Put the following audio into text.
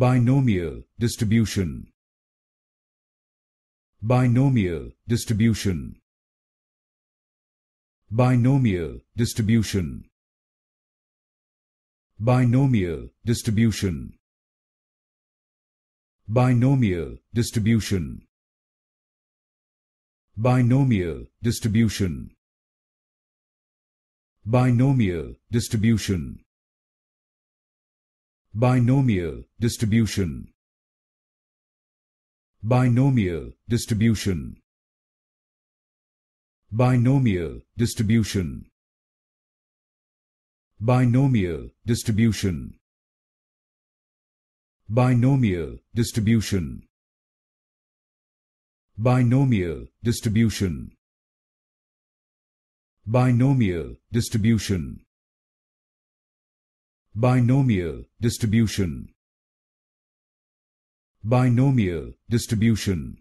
binomial distribution binomial distribution binomial distribution binomial distribution binomial distribution binomial distribution binomial distribution binomial distribution binomial distribution binomial distribution binomial distribution binomial distribution binomial distribution binomial distribution binomial distribution binomial distribution